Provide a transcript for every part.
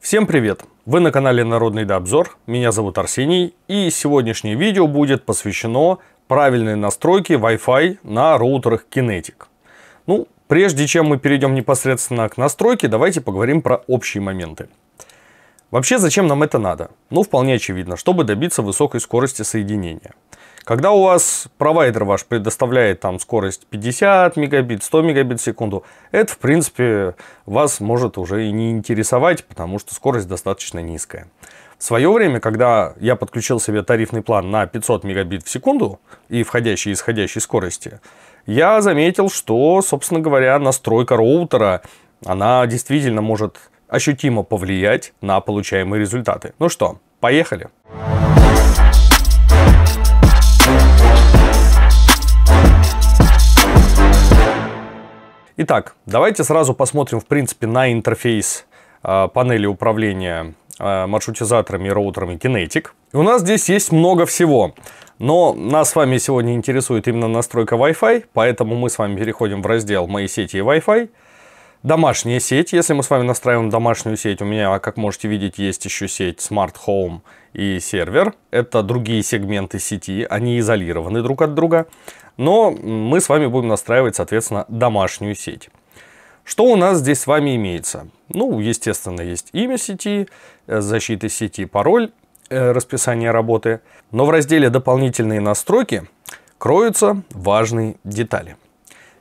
Всем привет! Вы на канале Народный Дообзор, меня зовут Арсений, и сегодняшнее видео будет посвящено правильной настройке Wi-Fi на роутерах Kinetic. Ну, прежде чем мы перейдем непосредственно к настройке, давайте поговорим про общие моменты. Вообще, зачем нам это надо? Ну, вполне очевидно, чтобы добиться высокой скорости соединения. Когда у вас провайдер ваш предоставляет там скорость 50 мегабит, 100 мегабит в секунду, это, в принципе, вас может уже и не интересовать, потому что скорость достаточно низкая. В свое время, когда я подключил себе тарифный план на 500 мегабит в секунду и входящей и исходящей скорости, я заметил, что, собственно говоря, настройка роутера, она действительно может ощутимо повлиять на получаемые результаты. Ну что, поехали! Поехали! Итак, давайте сразу посмотрим, в принципе, на интерфейс а, панели управления а, маршрутизаторами и роутерами Kinetic. И у нас здесь есть много всего. Но нас с вами сегодня интересует именно настройка Wi-Fi, поэтому мы с вами переходим в раздел «Мои сети и Wi-Fi». Домашняя сеть, если мы с вами настраиваем домашнюю сеть, у меня, как можете видеть, есть еще сеть Smart Home – и сервер. Это другие сегменты сети, они изолированы друг от друга. Но мы с вами будем настраивать, соответственно, домашнюю сеть. Что у нас здесь с вами имеется? Ну, естественно, есть имя сети, э, защита сети, пароль, э, расписание работы. Но в разделе «Дополнительные настройки» кроются важные детали.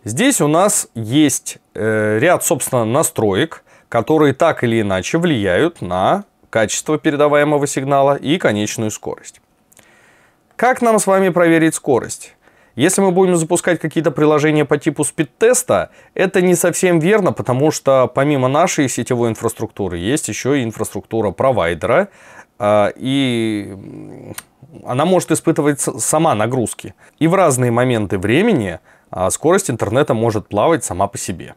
Здесь у нас есть э, ряд, собственно, настроек, которые так или иначе влияют на качество передаваемого сигнала и конечную скорость. Как нам с вами проверить скорость? Если мы будем запускать какие-то приложения по типу спид-теста, это не совсем верно, потому что помимо нашей сетевой инфраструктуры есть еще и инфраструктура провайдера, а, и она может испытывать сама нагрузки. И в разные моменты времени а, скорость интернета может плавать сама по себе.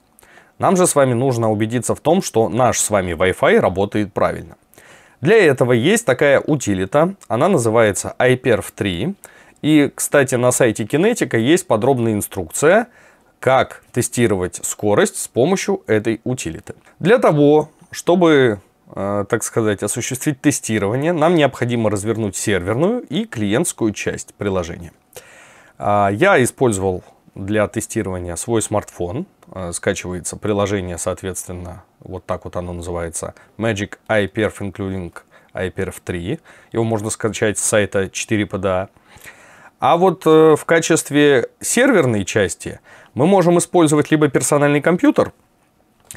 Нам же с вами нужно убедиться в том, что наш с вами Wi-Fi работает правильно. Для этого есть такая утилита, она называется iPerf 3. И, кстати, на сайте Кинетика есть подробная инструкция, как тестировать скорость с помощью этой утилиты. Для того, чтобы, э, так сказать, осуществить тестирование, нам необходимо развернуть серверную и клиентскую часть приложения. Э, я использовал для тестирования свой смартфон. Э, скачивается приложение, соответственно, вот так вот оно называется. Magic iPerf Including iPerf 3. Его можно скачать с сайта 4PDA. А вот э, в качестве серверной части мы можем использовать либо персональный компьютер,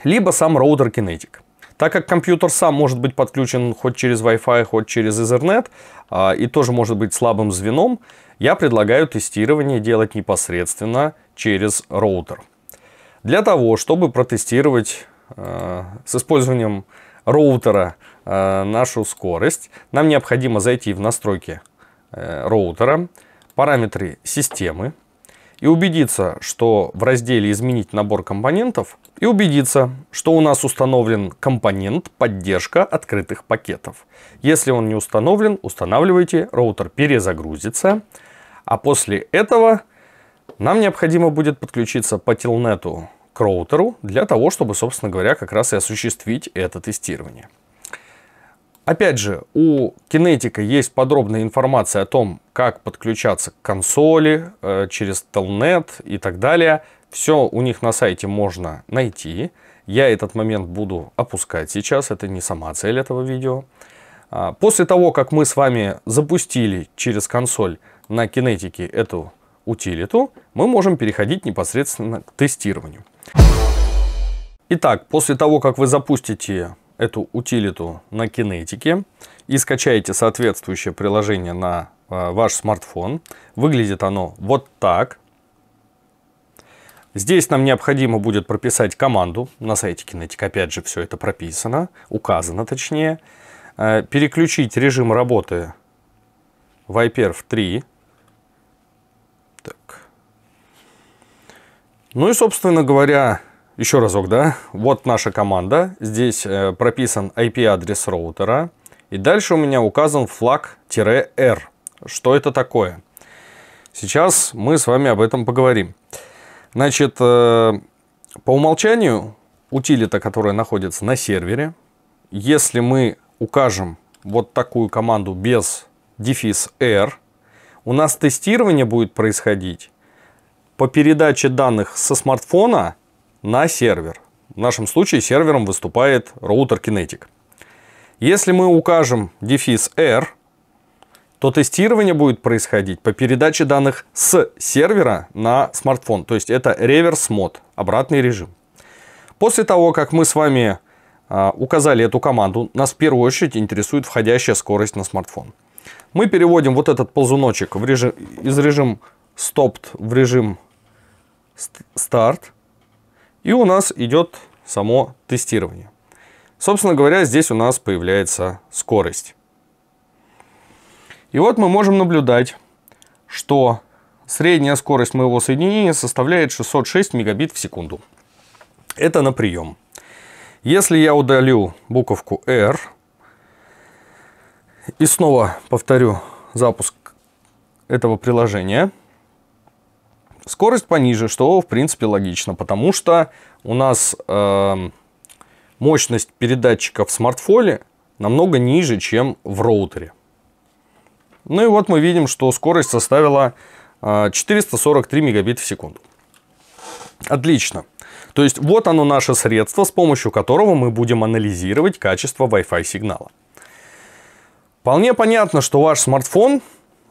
либо сам роутер Kinetic. Так как компьютер сам может быть подключен хоть через Wi-Fi, хоть через Ethernet, а, и тоже может быть слабым звеном, я предлагаю тестирование делать непосредственно через роутер. Для того, чтобы протестировать Э, с использованием роутера э, нашу скорость. Нам необходимо зайти в настройки э, роутера, параметры системы и убедиться, что в разделе «Изменить набор компонентов» и убедиться, что у нас установлен компонент «Поддержка открытых пакетов». Если он не установлен, устанавливайте, роутер перезагрузится, а после этого нам необходимо будет подключиться по телнету к роутеру для того, чтобы, собственно говоря, как раз и осуществить это тестирование. Опять же, у Kinetic есть подробная информация о том, как подключаться к консоли э, через Telnet и так далее. Все у них на сайте можно найти. Я этот момент буду опускать сейчас, это не сама цель этого видео. А, после того, как мы с вами запустили через консоль на Kinetic эту утилиту, мы можем переходить непосредственно к тестированию. Итак, после того, как вы запустите эту утилиту на кинетике и скачаете соответствующее приложение на э, ваш смартфон, выглядит оно вот так. Здесь нам необходимо будет прописать команду. На сайте Kinetic опять же все это прописано, указано точнее. Э, переключить режим работы Viper в 3 Ну и, собственно говоря, еще разок, да, вот наша команда. Здесь э, прописан IP-адрес роутера. И дальше у меня указан флаг-R. Что это такое? Сейчас мы с вами об этом поговорим. Значит, э, по умолчанию утилита, которая находится на сервере, если мы укажем вот такую команду без дефис R, у нас тестирование будет происходить по передаче данных со смартфона на сервер. В нашем случае сервером выступает роутер Kinetic. Если мы укажем дефис R, то тестирование будет происходить по передаче данных с сервера на смартфон. То есть это реверс-мод, обратный режим. После того, как мы с вами а, указали эту команду, нас в первую очередь интересует входящая скорость на смартфон. Мы переводим вот этот ползуночек в режим, из режим Stopped в режим старт, и у нас идет само тестирование. Собственно говоря, здесь у нас появляется скорость. И вот мы можем наблюдать, что средняя скорость моего соединения составляет 606 мегабит в секунду. Это на прием. Если я удалю буковку R и снова повторю запуск этого приложения – Скорость пониже, что в принципе логично, потому что у нас э, мощность передатчика в смартфоне намного ниже, чем в роутере. Ну и вот мы видим, что скорость составила 443 э, мегабит в секунду. Отлично. То есть вот оно наше средство, с помощью которого мы будем анализировать качество Wi-Fi сигнала. Вполне понятно, что ваш смартфон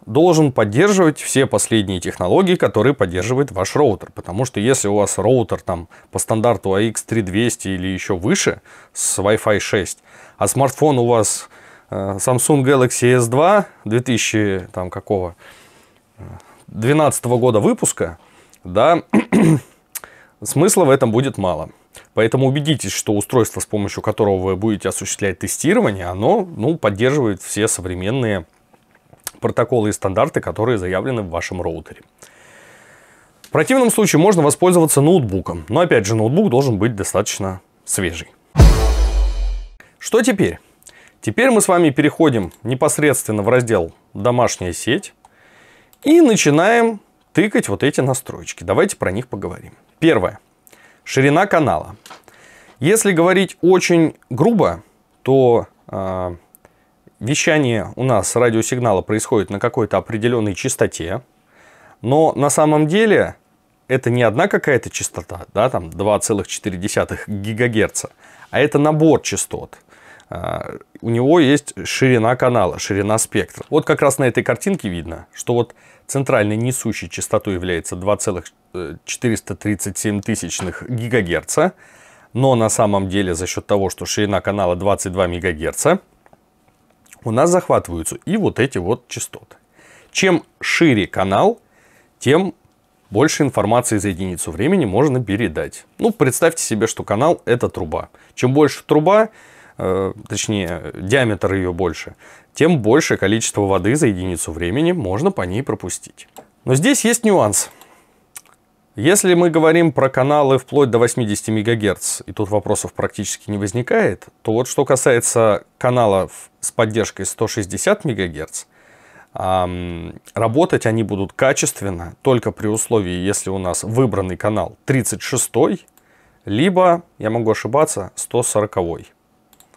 должен поддерживать все последние технологии, которые поддерживает ваш роутер. Потому что если у вас роутер там по стандарту AX3200 или еще выше с Wi-Fi 6, а смартфон у вас э, Samsung Galaxy S2 2000 там какого 12 э, года выпуска, да, смысла в этом будет мало. Поэтому убедитесь, что устройство, с помощью которого вы будете осуществлять тестирование, оно ну, поддерживает все современные протоколы и стандарты, которые заявлены в вашем роутере. В противном случае можно воспользоваться ноутбуком, но опять же ноутбук должен быть достаточно свежий. Что теперь? Теперь мы с вами переходим непосредственно в раздел «Домашняя сеть» и начинаем тыкать вот эти настройки. Давайте про них поговорим. Первое. Ширина канала. Если говорить очень грубо, то а, вещание у нас радиосигнала происходит на какой-то определенной частоте, но на самом деле это не одна какая-то частота, да, там 2,4 ГГц, а это набор частот. А, у него есть ширина канала, ширина спектра. Вот как раз на этой картинке видно, что вот центральной несущей частотой является 2,437 гигагерца, но на самом деле за счет того, что ширина канала 22 мегагерца у нас захватываются и вот эти вот частоты. Чем шире канал, тем больше информации за единицу времени можно передать. Ну, представьте себе, что канал – это труба. Чем больше труба, э, точнее, диаметр ее больше, тем больше количество воды за единицу времени можно по ней пропустить. Но здесь есть нюанс – если мы говорим про каналы вплоть до 80 МГц, и тут вопросов практически не возникает, то вот что касается каналов с поддержкой 160 МГц, работать они будут качественно только при условии, если у нас выбранный канал 36 либо, я могу ошибаться, 140 -й.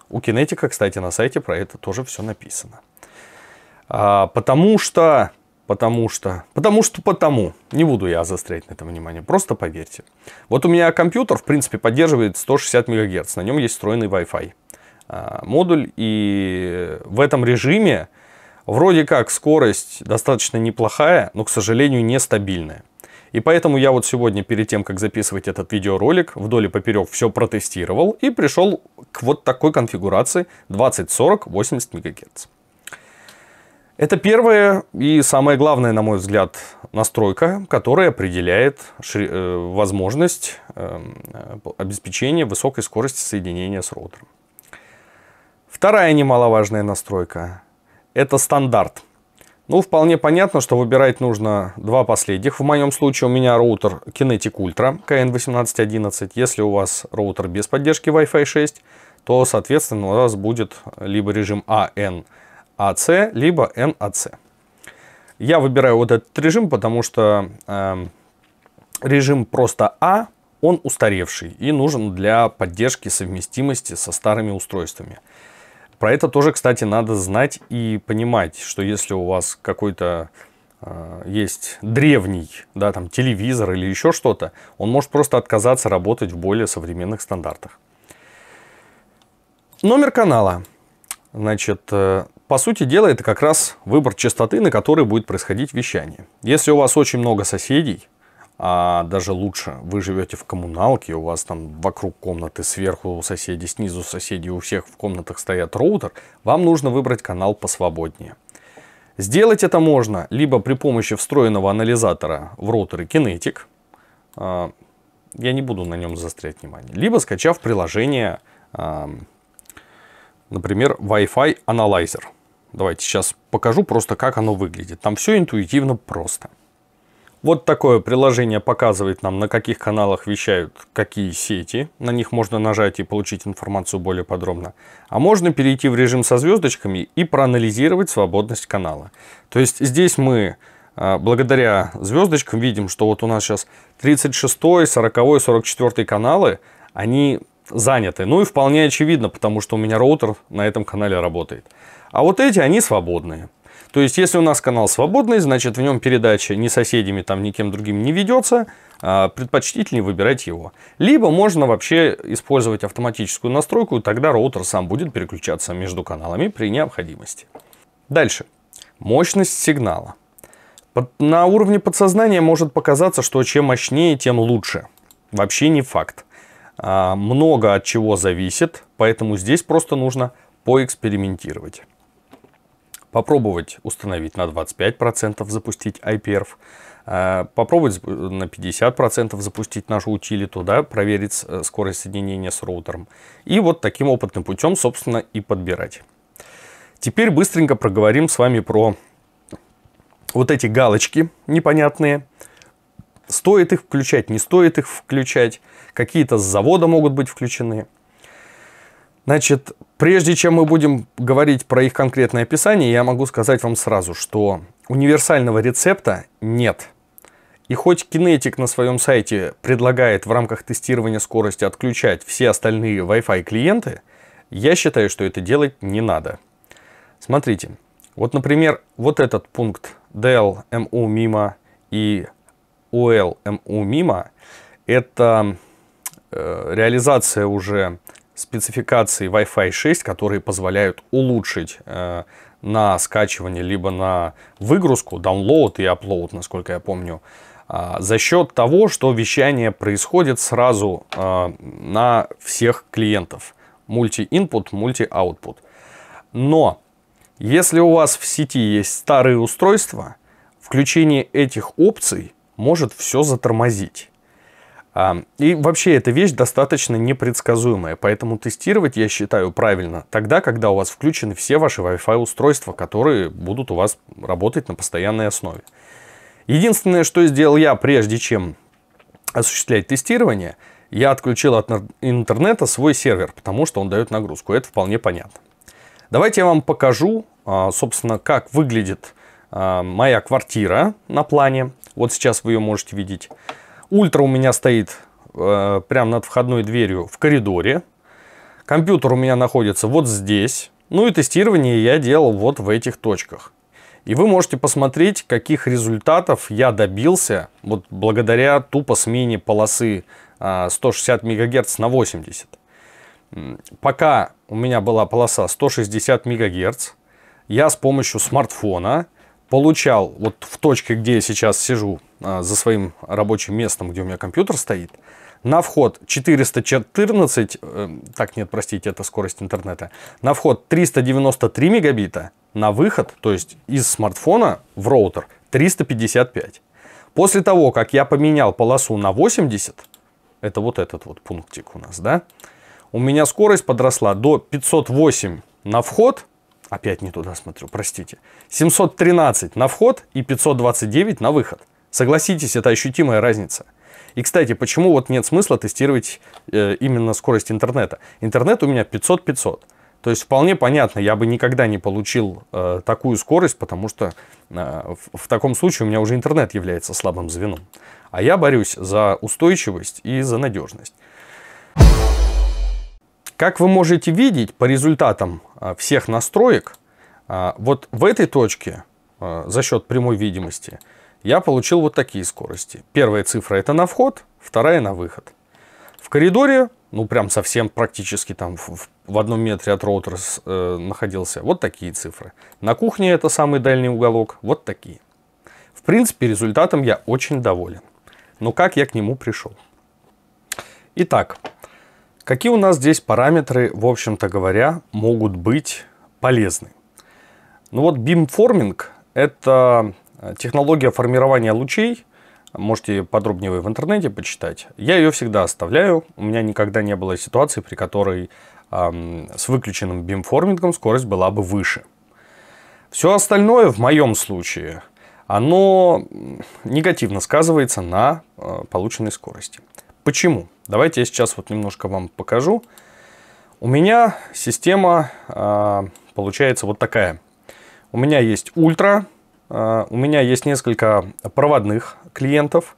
У кинетика, кстати, на сайте про это тоже все написано. А, потому что Потому что, потому что потому. Не буду я застрять на этом внимание, просто поверьте. Вот у меня компьютер, в принципе, поддерживает 160 МГц, на нем есть встроенный Wi-Fi а, модуль, и в этом режиме вроде как скорость достаточно неплохая, но, к сожалению, нестабильная. И поэтому я вот сегодня, перед тем, как записывать этот видеоролик, вдоль и поперек все протестировал и пришел к вот такой конфигурации 20, 40, 80 МГц. Это первая и самая главная, на мой взгляд, настройка, которая определяет э, возможность эм, обеспечения высокой скорости соединения с роутером. Вторая немаловажная настройка – это стандарт. Ну, вполне понятно, что выбирать нужно два последних. В моем случае у меня роутер Kinetic Ultra KN1811. Если у вас роутер без поддержки Wi-Fi 6, то, соответственно, у вас будет либо режим AN а – AC, либо NAC. Я выбираю вот этот режим, потому что э, режим просто А, он устаревший и нужен для поддержки совместимости со старыми устройствами. Про это тоже, кстати, надо знать и понимать, что если у вас какой-то э, есть древний, да, там телевизор или еще что-то, он может просто отказаться работать в более современных стандартах. Номер канала. Значит, э, по сути дела, это как раз выбор частоты, на которой будет происходить вещание. Если у вас очень много соседей, а даже лучше, вы живете в коммуналке, у вас там вокруг комнаты сверху у соседей, снизу у соседей, у всех в комнатах стоят роутер, вам нужно выбрать канал посвободнее. Сделать это можно либо при помощи встроенного анализатора в роутере Kinetic, а, я не буду на нем заострять внимание, либо скачав приложение, а, например, Wi-Fi Analyzer – Давайте сейчас покажу просто, как оно выглядит. Там все интуитивно просто. Вот такое приложение показывает нам, на каких каналах вещают какие сети. На них можно нажать и получить информацию более подробно. А можно перейти в режим со звездочками и проанализировать свободность канала. То есть здесь мы а, благодаря звездочкам видим, что вот у нас сейчас 36, 40, 44 каналы, они заняты. Ну и вполне очевидно, потому что у меня роутер на этом канале работает. А вот эти, они свободные. То есть, если у нас канал свободный, значит в нем передача ни соседями, там никем другим не ведется, а предпочтительнее выбирать его. Либо можно вообще использовать автоматическую настройку, и тогда роутер сам будет переключаться между каналами при необходимости. Дальше. Мощность сигнала. На уровне подсознания может показаться, что чем мощнее, тем лучше. Вообще не факт. А, много от чего зависит, поэтому здесь просто нужно поэкспериментировать. Попробовать установить на 25%, запустить iPerf, а, попробовать на 50% запустить нашу утилиту, да, проверить скорость соединения с роутером. И вот таким опытным путем, собственно, и подбирать. Теперь быстренько проговорим с вами про вот эти галочки непонятные – Стоит их включать, не стоит их включать. Какие-то с завода могут быть включены. Значит, прежде чем мы будем говорить про их конкретное описание, я могу сказать вам сразу, что универсального рецепта нет. И хоть Kinetic на своем сайте предлагает в рамках тестирования скорости отключать все остальные Wi-Fi клиенты, я считаю, что это делать не надо. Смотрите, вот, например, вот этот пункт DL, MU, MIMA и OLMU MIMO — это э, реализация уже спецификации Wi-Fi 6, которые позволяют улучшить э, на скачивание, либо на выгрузку, download и upload, насколько я помню, а, за счет того, что вещание происходит сразу э, на всех клиентов. Мульти-input, мульти-output. Но если у вас в сети есть старые устройства, включение этих опций может все затормозить. А, и вообще эта вещь достаточно непредсказуемая, поэтому тестировать я считаю правильно тогда, когда у вас включены все ваши Wi-Fi устройства, которые будут у вас работать на постоянной основе. Единственное, что сделал я, прежде чем осуществлять тестирование, я отключил от интернета свой сервер, потому что он дает нагрузку, это вполне понятно. Давайте я вам покажу, а, собственно, как выглядит а, моя квартира на плане. Вот сейчас вы ее можете видеть. Ультра у меня стоит э, прямо над входной дверью в коридоре. Компьютер у меня находится вот здесь. Ну и тестирование я делал вот в этих точках. И вы можете посмотреть, каких результатов я добился вот благодаря тупо смене полосы 160 а, МГц на 80. Пока у меня была полоса 160 МГц, я с помощью смартфона получал вот в точке, где я сейчас сижу, а, за своим рабочим местом, где у меня компьютер стоит, на вход 414, э, так нет, простите, это скорость интернета, на вход 393 мегабита, на выход, то есть из смартфона в роутер 355. После того, как я поменял полосу на 80, это вот этот вот пунктик у нас, да, у меня скорость подросла до 508 на вход Опять не туда смотрю, простите. 713 на вход и 529 на выход. Согласитесь, это ощутимая разница. И, кстати, почему вот нет смысла тестировать э, именно скорость интернета? Интернет у меня 500-500. То есть вполне понятно, я бы никогда не получил э, такую скорость, потому что э, в, в таком случае у меня уже интернет является слабым звеном. А я борюсь за устойчивость и за надежность. Как вы можете видеть по результатам а, всех настроек, а, вот в этой точке а, за счет прямой видимости я получил вот такие скорости. Первая цифра это на вход, вторая на выход. В коридоре, ну прям совсем практически там в, в одном метре от роутера э, находился, вот такие цифры. На кухне это самый дальний уголок, вот такие. В принципе, результатом я очень доволен. Но как я к нему пришел? Итак, Какие у нас здесь параметры, в общем-то говоря, могут быть полезны? Ну вот бимформинг – это э, технология формирования лучей. Можете подробнее вы в интернете почитать. Я ее всегда оставляю. У меня никогда не было ситуации, при которой эм, с выключенным бимформингом скорость была бы выше. Все остальное в моем случае, оно негативно сказывается на э, полученной скорости. Почему? Давайте я сейчас вот немножко вам покажу. У меня система э, получается вот такая. У меня есть ультра, э, у меня есть несколько проводных клиентов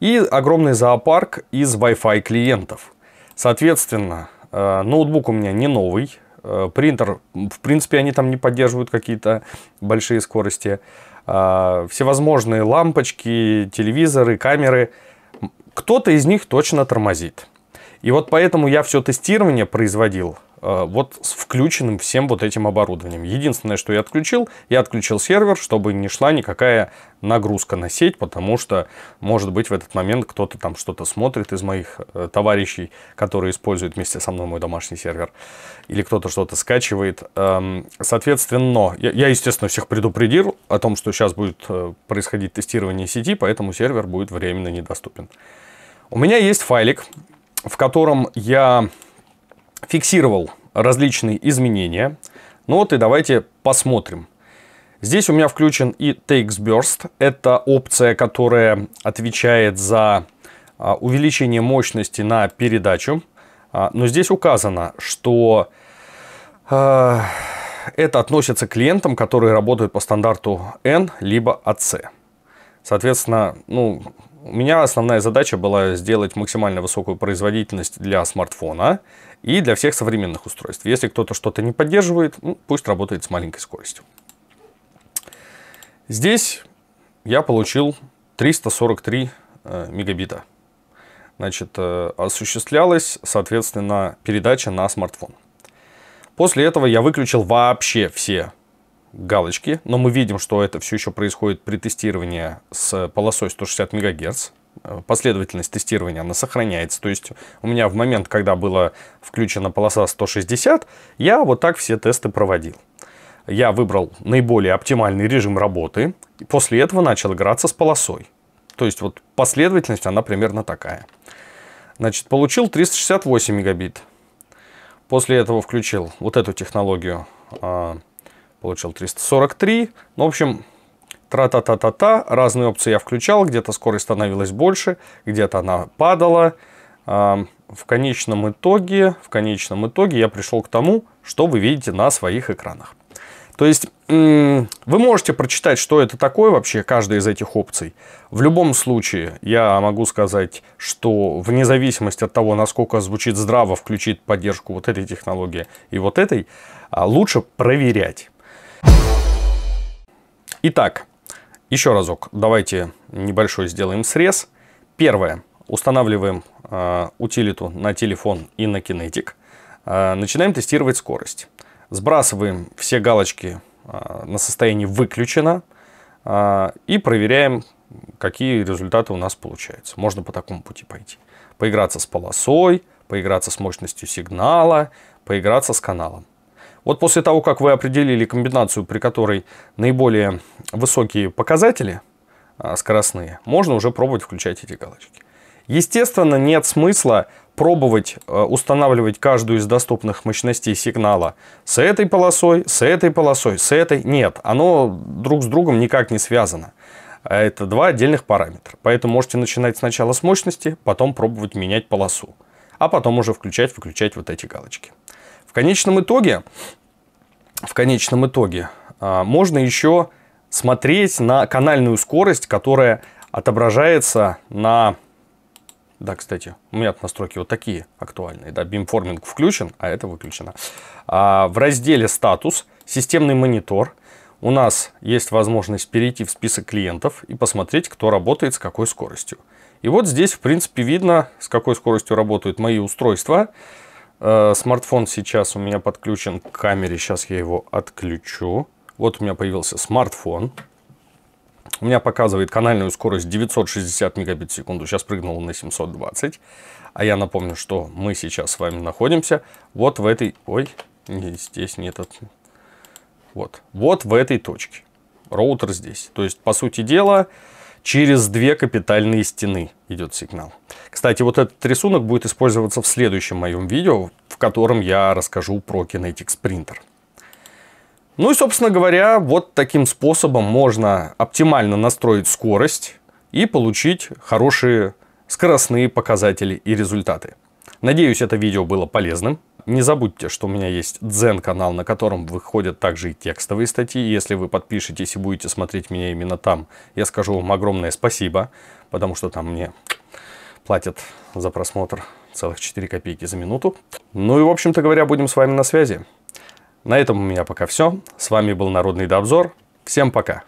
и огромный зоопарк из Wi-Fi клиентов. Соответственно, э, ноутбук у меня не новый, э, принтер, в принципе, они там не поддерживают какие-то большие скорости, э, всевозможные лампочки, телевизоры, камеры – кто-то из них точно тормозит. И вот поэтому я все тестирование производил э, вот с включенным всем вот этим оборудованием. Единственное, что я отключил, я отключил сервер, чтобы не шла никакая нагрузка на сеть, потому что, может быть, в этот момент кто-то там что-то смотрит из моих э, товарищей, которые используют вместе со мной мой домашний сервер, или кто-то что-то скачивает. Эм, соответственно, я, естественно, всех предупредил о том, что сейчас будет э, происходить тестирование сети, поэтому сервер будет временно недоступен. У меня есть файлик, в котором я фиксировал различные изменения. Ну вот и давайте посмотрим. Здесь у меня включен и Takes Burst. Это опция, которая отвечает за а, увеличение мощности на передачу. А, но здесь указано, что а, это относится к клиентам, которые работают по стандарту N либо AC. Соответственно, ну, у меня основная задача была сделать максимально высокую производительность для смартфона и для всех современных устройств. Если кто-то что-то не поддерживает, ну, пусть работает с маленькой скоростью. Здесь я получил 343 э, мегабита. Значит, э, осуществлялась, соответственно, передача на смартфон. После этого я выключил вообще все галочки, но мы видим, что это все еще происходит при тестировании с полосой 160 МГц. Э, последовательность тестирования, она сохраняется. То есть у меня в момент, когда была включена полоса 160, я вот так все тесты проводил. Я выбрал наиболее оптимальный режим работы, и после этого начал играться с полосой. То есть вот последовательность, она примерно такая. Значит, получил 368 мегабит. После этого включил вот эту технологию а, получил 343. Ну, в общем, тра-та-та-та-та, разные опции я включал, где-то скорость становилась больше, где-то она падала. В конечном итоге, в конечном итоге я пришел к тому, что вы видите на своих экранах. То есть вы можете прочитать, что это такое вообще, каждая из этих опций. В любом случае, я могу сказать, что вне зависимости от того, насколько звучит здраво, включить поддержку вот этой технологии и вот этой, а, лучше проверять. Итак, еще разок, давайте небольшой сделаем срез. Первое. Устанавливаем э, утилиту на телефон и на Кинетик. Э, начинаем тестировать скорость. Сбрасываем все галочки э, на состоянии «выключено» э, и проверяем, какие результаты у нас получаются. Можно по такому пути пойти. Поиграться с полосой, поиграться с мощностью сигнала, поиграться с каналом. Вот после того, как вы определили комбинацию, при которой наиболее высокие показатели а, скоростные, можно уже пробовать включать эти галочки. Естественно, нет смысла пробовать э, устанавливать каждую из доступных мощностей сигнала с этой полосой, с этой полосой, с этой. Нет, оно друг с другом никак не связано. А это два отдельных параметра. Поэтому можете начинать сначала с мощности, потом пробовать менять полосу. А потом уже включать-выключать вот эти галочки конечном итоге, в конечном итоге а, можно еще смотреть на канальную скорость, которая отображается на... Да, кстати, у меня настройки вот такие актуальные. Да, бимформинг включен, а это выключено. А, в разделе «Статус» «Системный монитор» у нас есть возможность перейти в список клиентов и посмотреть, кто работает с какой скоростью. И вот здесь, в принципе, видно, с какой скоростью работают мои устройства. Э, смартфон сейчас у меня подключен к камере. Сейчас я его отключу. Вот у меня появился смартфон. У меня показывает канальную скорость 960 мегабит в секунду. Сейчас прыгнул на 720. А я напомню, что мы сейчас с вами находимся вот в этой... Ой, здесь нет... Вот. Вот в этой точке. Роутер здесь. То есть, по сути дела, Через две капитальные стены идет сигнал. Кстати, вот этот рисунок будет использоваться в следующем моем видео, в котором я расскажу про Kinetics Printer. Ну и, собственно говоря, вот таким способом можно оптимально настроить скорость и получить хорошие скоростные показатели и результаты. Надеюсь, это видео было полезным. Не забудьте, что у меня есть дзен-канал, на котором выходят также и текстовые статьи. Если вы подпишетесь и будете смотреть меня именно там, я скажу вам огромное спасибо, потому что там мне платят за просмотр целых 4 копейки за минуту. Ну и, в общем-то говоря, будем с вами на связи. На этом у меня пока все. С вами был Народный Добзор. Всем пока!